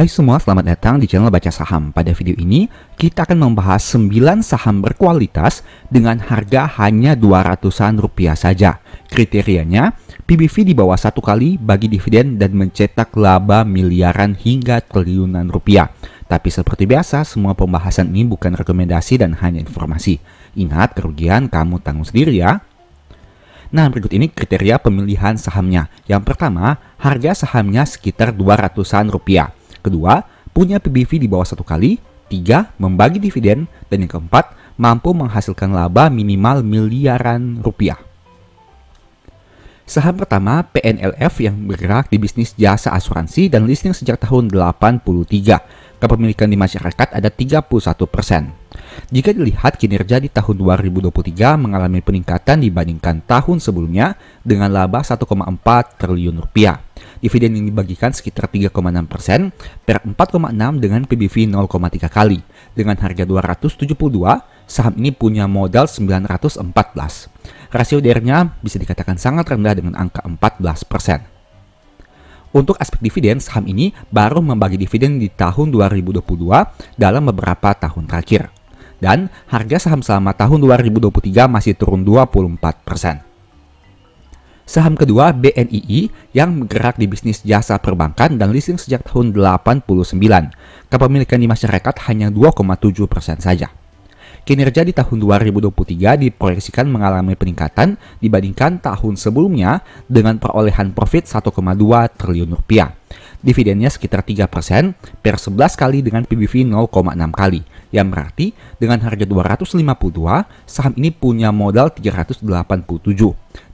Hai semua, selamat datang di channel Baca Saham. Pada video ini, kita akan membahas 9 saham berkualitas dengan harga hanya 200-an rupiah saja. Kriterianya, PBV di bawah satu kali bagi dividen dan mencetak laba miliaran hingga triliunan rupiah. Tapi seperti biasa, semua pembahasan ini bukan rekomendasi dan hanya informasi. Ingat, kerugian kamu tanggung sendiri ya. Nah, berikut ini kriteria pemilihan sahamnya. Yang pertama, harga sahamnya sekitar 200-an rupiah. Kedua, punya PBV di bawah satu kali. Tiga, membagi dividen. Dan yang keempat, mampu menghasilkan laba minimal miliaran rupiah. Saham pertama PNLF yang bergerak di bisnis jasa asuransi dan listing sejak tahun 83. Kepemilikan di masyarakat ada 31%. Jika dilihat kinerja di tahun 2023 mengalami peningkatan dibandingkan tahun sebelumnya dengan laba 1,4 triliun rupiah. Dividen yang dibagikan sekitar 3,6% persen per 4,6 dengan PBV 0,3 kali. Dengan harga 272, saham ini punya modal 914. Rasio DR-nya bisa dikatakan sangat rendah dengan angka 14%. persen. Untuk aspek dividen, saham ini baru membagi dividen di tahun 2022 dalam beberapa tahun terakhir. Dan harga saham selama tahun 2023 masih turun 24 persen. Saham kedua BNII yang bergerak di bisnis jasa perbankan dan leasing sejak tahun 89. Kepemilikan di masyarakat hanya 2,7% saja. Kinerja di tahun 2023 diproyeksikan mengalami peningkatan dibandingkan tahun sebelumnya dengan perolehan profit 1,2 triliun rupiah dividennya sekitar 3% per 11 kali dengan PBV 0,6 kali. Yang berarti dengan harga 252, saham ini punya modal 387.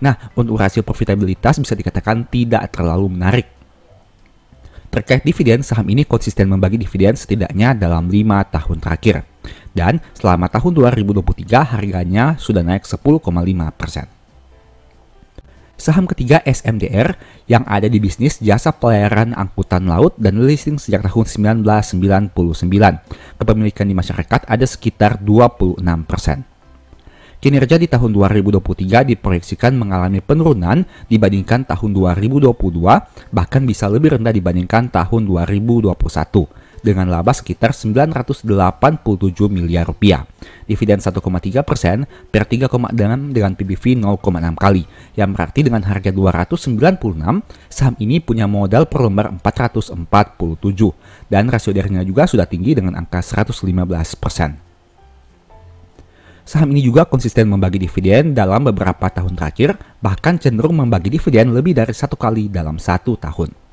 Nah, untuk rasio profitabilitas bisa dikatakan tidak terlalu menarik. Terkait dividen, saham ini konsisten membagi dividen setidaknya dalam 5 tahun terakhir. Dan selama tahun 2023 harganya sudah naik 10,5 persen. Saham ketiga SMDR yang ada di bisnis jasa pelayaran angkutan laut dan listing sejak tahun 1999. Kepemilikan di masyarakat ada sekitar 26 persen. Kinerja di tahun 2023 diproyeksikan mengalami penurunan dibandingkan tahun 2022, bahkan bisa lebih rendah dibandingkan tahun 2021 dengan laba sekitar 987 miliar rupiah. Dividen 1,3 persen per 3,6 dengan PBV 0,6 kali, yang berarti dengan harga 296, saham ini punya modal per lembar 447, dan rasio darinya juga sudah tinggi dengan angka 115 persen. Saham ini juga konsisten membagi dividen dalam beberapa tahun terakhir, bahkan cenderung membagi dividen lebih dari satu kali dalam satu tahun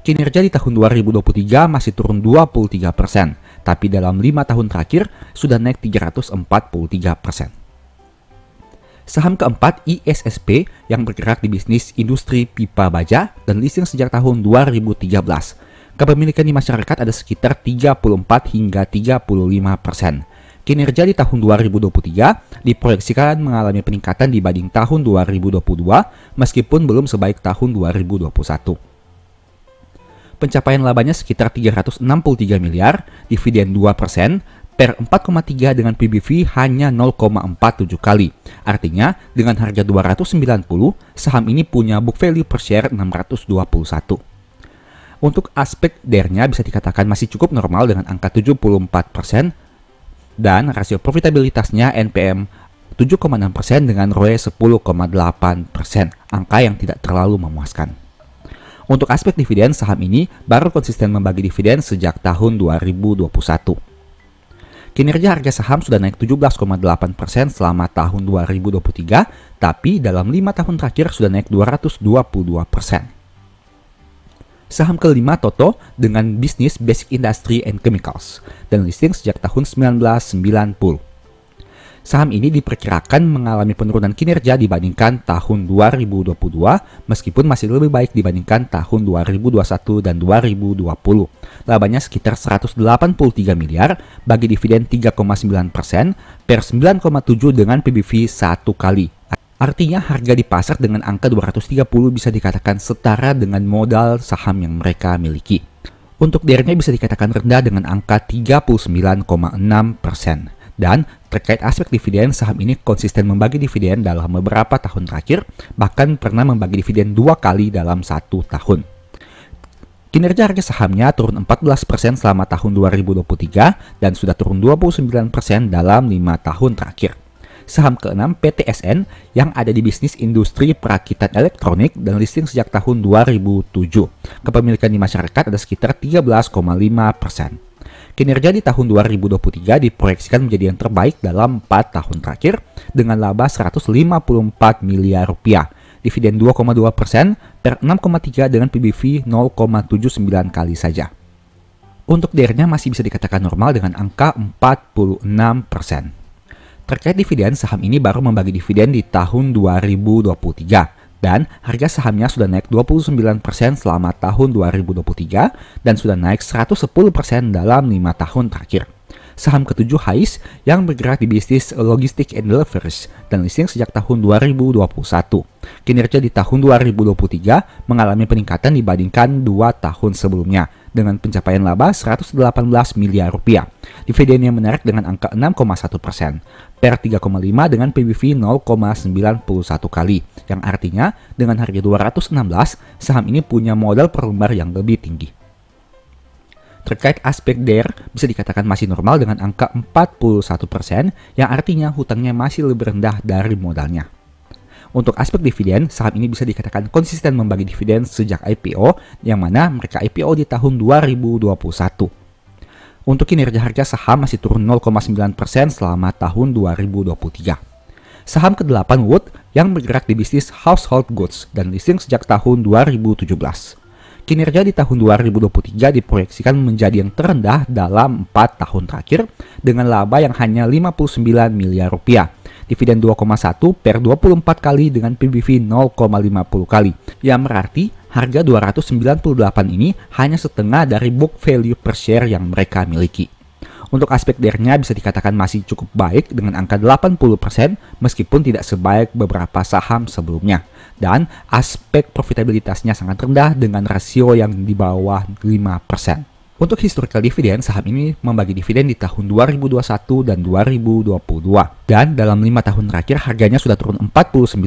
kinerja di tahun 2023 masih turun 23 persen, tapi dalam 5 tahun terakhir sudah naik 343 persen. Saham keempat ISSP yang bergerak di bisnis industri pipa baja dan leasing sejak tahun 2013. Kepemilikan di masyarakat ada sekitar 34 hingga 35 persen. Kinerja di tahun 2023 diproyeksikan mengalami peningkatan dibanding tahun 2022 meskipun belum sebaik tahun 2021 pencapaian labanya sekitar 363 miliar, dividen 2 persen, PER 4,3 dengan PBV hanya 0,47 kali. Artinya, dengan harga 290, saham ini punya book value per share 621. Untuk aspek der bisa dikatakan masih cukup normal dengan angka 74% persen, dan rasio profitabilitasnya NPM 7,6% dengan ROE 10,8%, angka yang tidak terlalu memuaskan. Untuk aspek dividen, saham ini baru konsisten membagi dividen sejak tahun 2021. Kinerja harga saham sudah naik 17,8% selama tahun 2023, tapi dalam 5 tahun terakhir sudah naik 222%. Saham kelima Toto dengan bisnis Basic Industry and Chemicals dan listing sejak tahun 1990 saham ini diperkirakan mengalami penurunan kinerja dibandingkan tahun 2022 meskipun masih lebih baik dibandingkan tahun 2021 dan 2020. Labanya sekitar 183 miliar bagi dividen 3,9 persen per 9,7 dengan PBV satu kali. Artinya harga di pasar dengan angka 230 bisa dikatakan setara dengan modal saham yang mereka miliki. Untuk dr bisa dikatakan rendah dengan angka 39,6 persen. Dan terkait aspek dividen, saham ini konsisten membagi dividen dalam beberapa tahun terakhir, bahkan pernah membagi dividen dua kali dalam satu tahun. Kinerja harga sahamnya turun 14% selama tahun 2023 dan sudah turun 29% dalam lima tahun terakhir. Saham keenam PTSN yang ada di bisnis industri perakitan elektronik dan listing sejak tahun 2007. Kepemilikan di masyarakat ada sekitar 13,5%. Kinerja di tahun 2023 diproyeksikan menjadi yang terbaik dalam 4 tahun terakhir dengan laba 154 miliar rupiah, dividen 2,2 persen per 6,3 dengan PBV 0,79 kali saja. Untuk dr masih bisa dikatakan normal dengan angka 46 persen. Terkait dividen, saham ini baru membagi dividen di tahun 2023 dan harga sahamnya sudah naik 29% selama tahun 2023 dan sudah naik 110% dalam 5 tahun terakhir. Saham ketujuh Hais yang bergerak di bisnis logistik and deliveries dan listing sejak tahun 2021. Kinerja di tahun 2023 mengalami peningkatan dibandingkan 2 tahun sebelumnya dengan pencapaian laba 118 miliar rupiah Dividen yang menarik dengan angka 6,1 persen, per 3,5 dengan PBV 0,91 kali, yang artinya dengan harga 216, saham ini punya modal per lembar yang lebih tinggi terkait aspek DER bisa dikatakan masih normal dengan angka 41% yang artinya hutangnya masih lebih rendah dari modalnya. Untuk aspek dividen, saham ini bisa dikatakan konsisten membagi dividen sejak IPO, yang mana mereka IPO di tahun 2021. Untuk kinerja harga saham masih turun 0,9% selama tahun 2023 saham ke-8 Wood yang bergerak di bisnis household goods dan listing sejak tahun 2017. Kinerja di tahun 2023 diproyeksikan menjadi yang terendah dalam 4 tahun terakhir dengan laba yang hanya 59 miliar rupiah dividen 2,1 per 24 kali dengan PBV 0,50 kali. Yang berarti harga 298 ini hanya setengah dari book value per share yang mereka miliki. Untuk aspek der bisa dikatakan masih cukup baik dengan angka 80% meskipun tidak sebaik beberapa saham sebelumnya. Dan aspek profitabilitasnya sangat rendah dengan rasio yang di bawah 5%. Untuk historical dividend, saham ini membagi dividen di tahun 2021 dan 2022. Dan dalam lima tahun terakhir harganya sudah turun 49%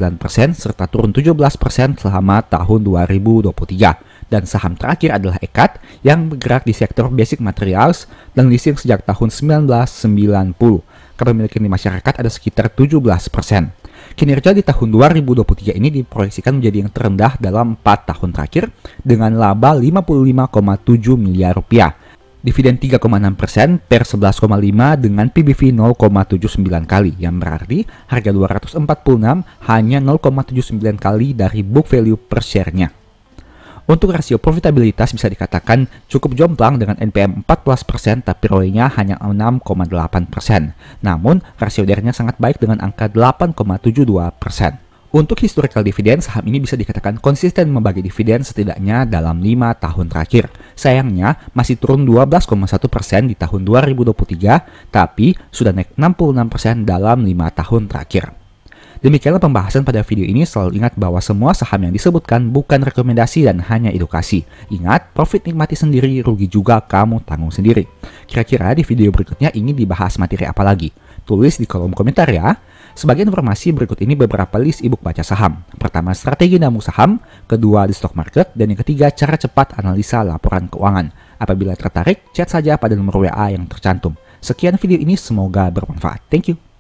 serta turun 17% selama tahun 2023. Dan saham terakhir adalah Ekat yang bergerak di sektor basic materials dan leasing sejak tahun 1990 kepemilikan di masyarakat ada sekitar 17 persen. Kinerja di tahun 2023 ini diproyeksikan menjadi yang terendah dalam 4 tahun terakhir dengan laba 55,7 miliar rupiah. Dividen 3,6 persen per 11,5 dengan PBV 0,79 kali, yang berarti harga 246 hanya 0,79 kali dari book value per share-nya. Untuk rasio profitabilitas bisa dikatakan cukup jomplang dengan NPM 14% tapi ROI-nya hanya 6,8%. Namun, rasio dr sangat baik dengan angka 8,72%. Untuk historical dividend, saham ini bisa dikatakan konsisten membagi dividen setidaknya dalam lima tahun terakhir. Sayangnya, masih turun 12,1% di tahun 2023, tapi sudah naik 66% dalam lima tahun terakhir. Demikianlah pembahasan pada video ini. Selalu ingat bahwa semua saham yang disebutkan bukan rekomendasi dan hanya edukasi. Ingat, profit nikmati sendiri, rugi juga kamu tanggung sendiri. Kira-kira di video berikutnya ingin dibahas materi apa lagi? Tulis di kolom komentar ya. Sebagai informasi berikut ini beberapa list ebook baca saham. Pertama, strategi namu saham, kedua di stock market, dan yang ketiga cara cepat analisa laporan keuangan. Apabila tertarik, chat saja pada nomor WA yang tercantum. Sekian video ini, semoga bermanfaat. Thank you.